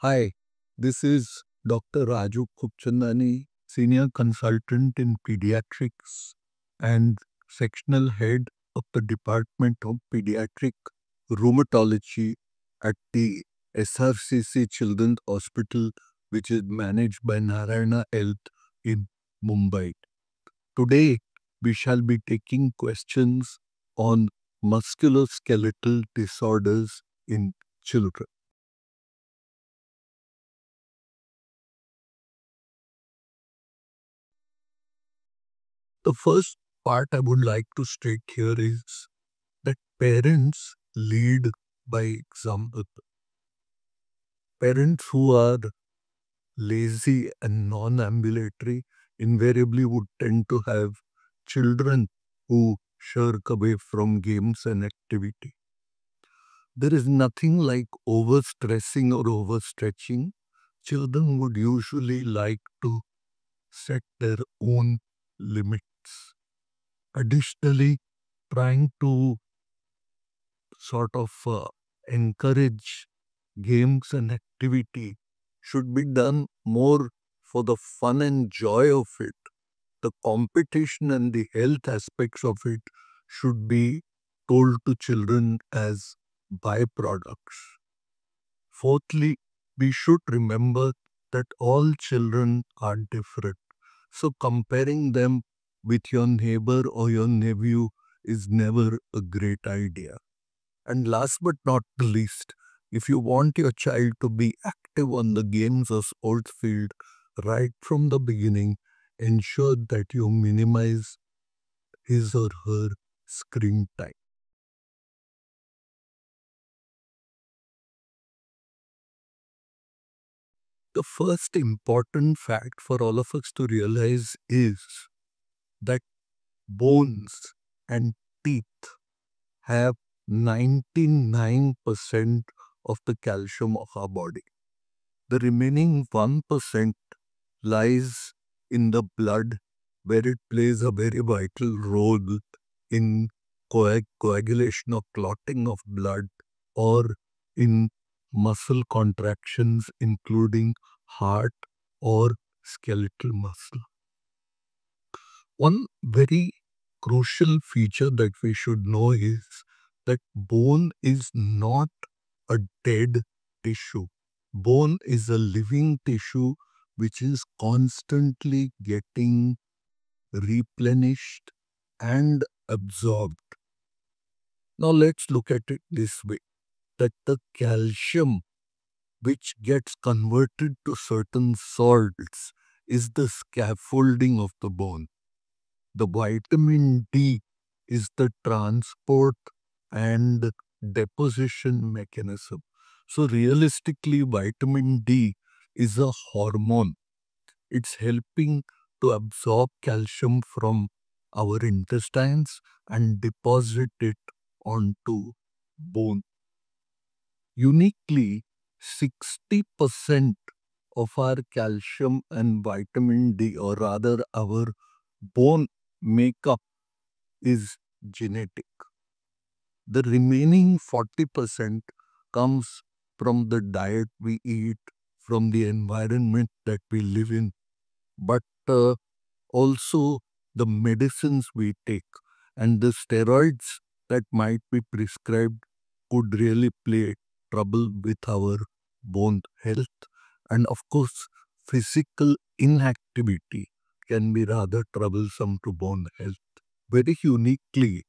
Hi, this is Dr. Raju Kupchandani, Senior Consultant in Pediatrics and Sectional Head of the Department of Pediatric Rheumatology at the SRCC Children's Hospital, which is managed by Narayana Health in Mumbai. Today, we shall be taking questions on musculoskeletal disorders in children. The first part I would like to state here is that parents lead by example. Parents who are lazy and non-ambulatory invariably would tend to have children who shirk away from games and activity. There is nothing like overstressing or overstretching. Children would usually like to set their own limit it's additionally trying to sort of uh, encourage games and activity should be done more for the fun and joy of it. The competition and the health aspects of it should be told to children as byproducts. Fourthly, we should remember that all children are different. So comparing them with your neighbor or your nephew is never a great idea. And last but not least, if you want your child to be active on the games or sports field right from the beginning, ensure that you minimize his or her screen time. The first important fact for all of us to realize is that bones and teeth have 99% of the calcium of our body. The remaining 1% lies in the blood where it plays a very vital role in coag coagulation or clotting of blood or in muscle contractions including heart or skeletal muscle. One very crucial feature that we should know is that bone is not a dead tissue. Bone is a living tissue which is constantly getting replenished and absorbed. Now let's look at it this way, that the calcium which gets converted to certain salts is the scaffolding of the bone. The vitamin D is the transport and deposition mechanism. So realistically, vitamin D is a hormone. It's helping to absorb calcium from our intestines and deposit it onto bone. Uniquely, 60% of our calcium and vitamin D, or rather our bone makeup is genetic. The remaining 40% comes from the diet we eat, from the environment that we live in, but uh, also the medicines we take and the steroids that might be prescribed could really play trouble with our bone health and of course physical inactivity can be rather troublesome to bone health. Very uniquely,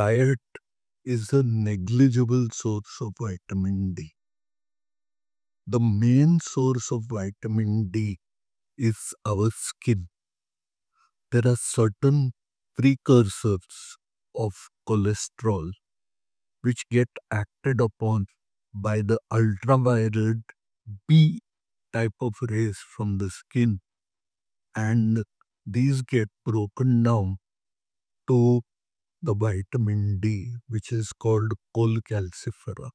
diet is a negligible source of vitamin D. The main source of vitamin D is our skin. There are certain precursors of cholesterol which get acted upon by the ultraviolet B type of rays from the skin and these get broken down to the vitamin D, which is called cholecalciferol.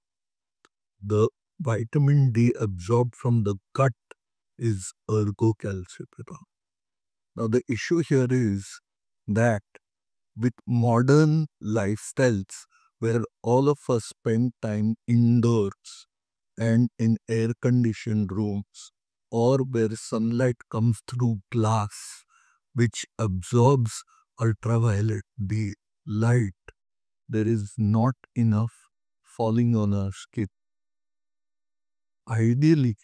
The vitamin D absorbed from the gut is ergocalciferol. Now, the issue here is that with modern lifestyles, where all of us spend time indoors and in air conditioned rooms, or where sunlight comes through glass, which absorbs ultraviolet light, there is not enough falling on our skin. Ideally,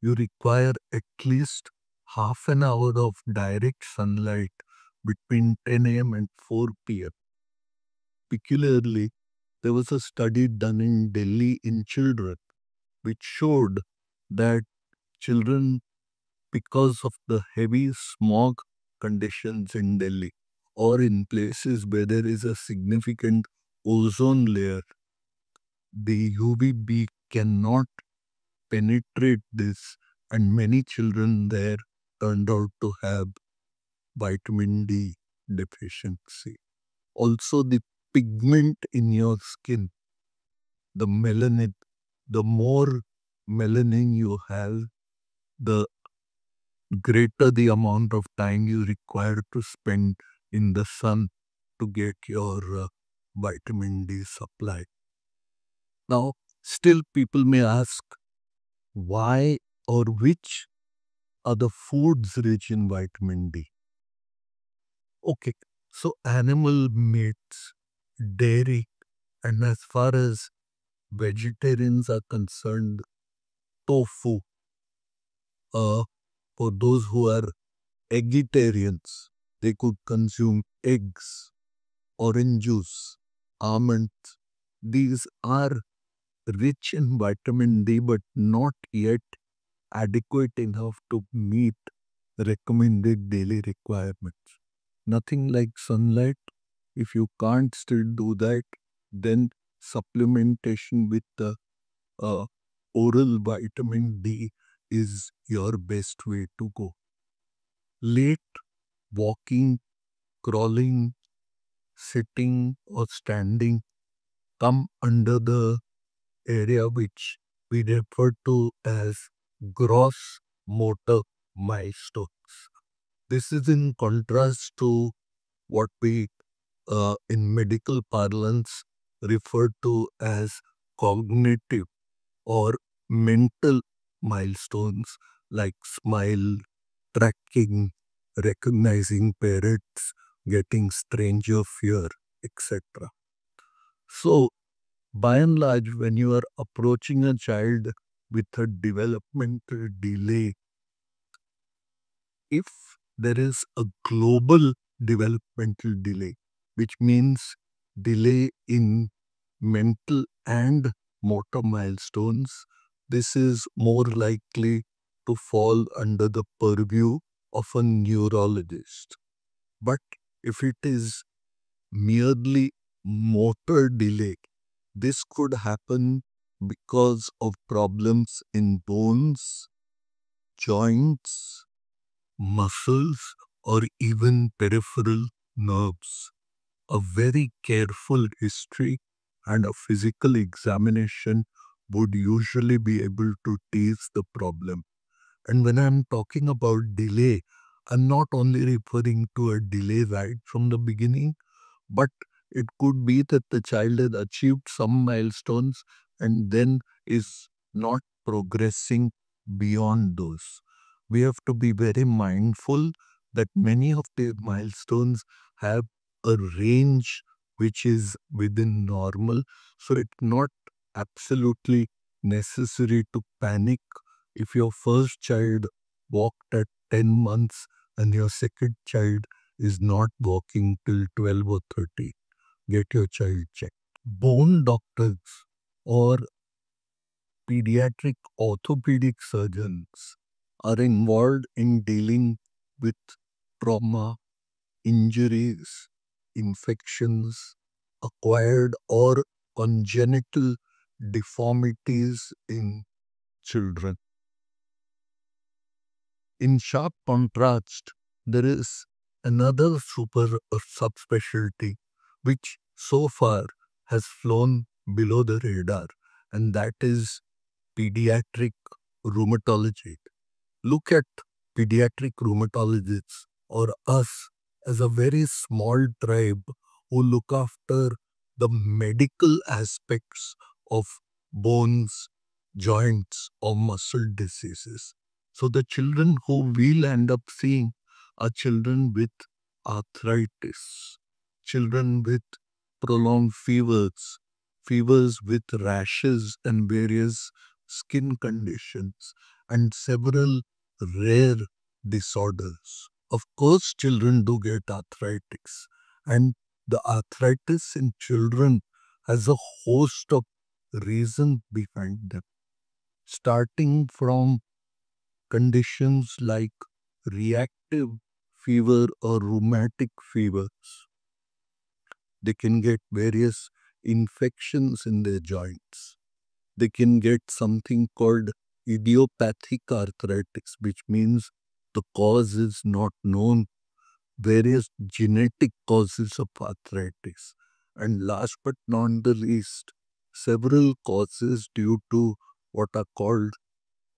you require at least half an hour of direct sunlight between 10 a.m. and 4 p.m. Peculiarly, there was a study done in Delhi in children which showed that children because of the heavy smog conditions in Delhi or in places where there is a significant ozone layer, the UVB cannot penetrate this and many children there turned out to have vitamin D deficiency. Also the pigment in your skin, the melanin, the more melanin you have, the greater the amount of time you require to spend in the sun to get your uh, vitamin D supply. Now, still people may ask why or which are the foods rich in vitamin D? Okay, so animal meats, dairy, and as far as vegetarians are concerned, tofu uh, for those who are vegetarians, they could consume eggs, orange juice, almonds. These are rich in vitamin D but not yet adequate enough to meet recommended daily requirements. Nothing like sunlight. If you can't still do that, then supplementation with the uh, oral vitamin D is your best way to go. Late walking, crawling, sitting, or standing come under the area which we refer to as gross motor milestones. This is in contrast to what we uh, in medical parlance refer to as cognitive or mental milestones like smile tracking, recognizing parrots, getting stranger fear, etc. So, by and large, when you are approaching a child with a developmental delay, if there is a global developmental delay, which means delay in mental and motor milestones, this is more likely to fall under the purview of a neurologist. But if it is merely motor delay, this could happen because of problems in bones, joints, muscles, or even peripheral nerves. A very careful history and a physical examination would usually be able to tease the problem. And when I'm talking about delay, I'm not only referring to a delay right from the beginning, but it could be that the child has achieved some milestones and then is not progressing beyond those. We have to be very mindful that many of the milestones have a range which is within normal. So it's not absolutely necessary to panic if your first child walked at 10 months and your second child is not walking till 12 or 30. Get your child checked. Bone doctors or pediatric orthopedic surgeons are involved in dealing with trauma, injuries, infections, acquired or congenital deformities in children. In sharp contrast, there is another super or uh, subspecialty which so far has flown below the radar, and that is pediatric rheumatology. Look at pediatric rheumatologists or us as a very small tribe who look after the medical aspects of bones, joints, or muscle diseases. So the children who we'll end up seeing are children with arthritis, children with prolonged fevers, fevers with rashes and various skin conditions, and several rare disorders. Of course, children do get arthritis, and the arthritis in children has a host of reason behind them. Starting from conditions like reactive fever or rheumatic fevers. They can get various infections in their joints. They can get something called idiopathic arthritis, which means the cause is not known, various genetic causes of arthritis. And last but not the least, several causes due to what are called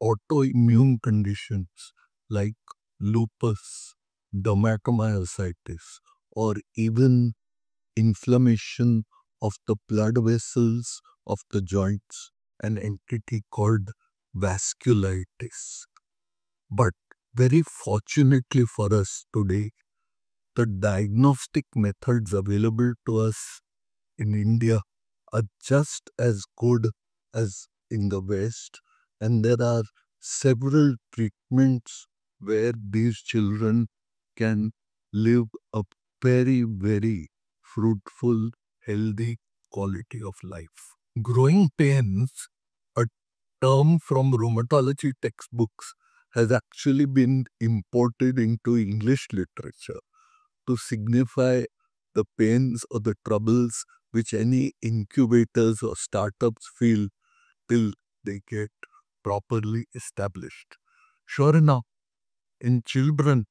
autoimmune conditions like lupus, dermatomyositis, or even inflammation of the blood vessels of the joints, an entity called vasculitis. But very fortunately for us today, the diagnostic methods available to us in India are just as good as in the West. And there are several treatments where these children can live a very, very fruitful, healthy quality of life. Growing pains, a term from rheumatology textbooks, has actually been imported into English literature to signify the pains or the troubles which any incubators or startups feel till they get properly established. Sure enough, in children,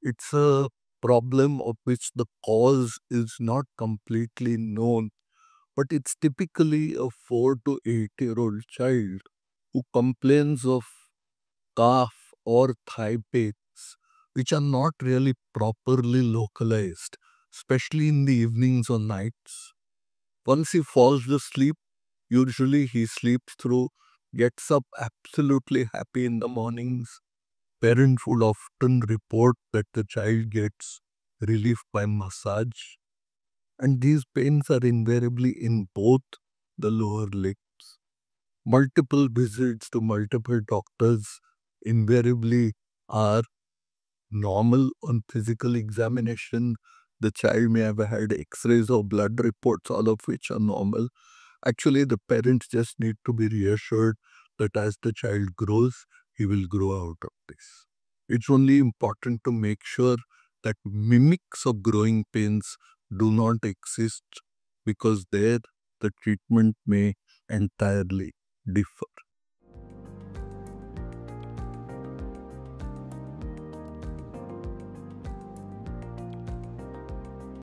it's a problem of which the cause is not completely known, but it's typically a 4 to 8 year old child who complains of calf or thigh pains, which are not really properly localized, especially in the evenings or nights. Once he falls asleep, usually he sleeps through, gets up absolutely happy in the mornings. Parents would often report that the child gets relief by massage. And these pains are invariably in both the lower legs. Multiple visits to multiple doctors invariably are normal on physical examination the child may have had x rays or blood reports, all of which are normal. Actually, the parents just need to be reassured that as the child grows, he will grow out of this. It's only important to make sure that mimics of growing pains do not exist because there the treatment may entirely differ.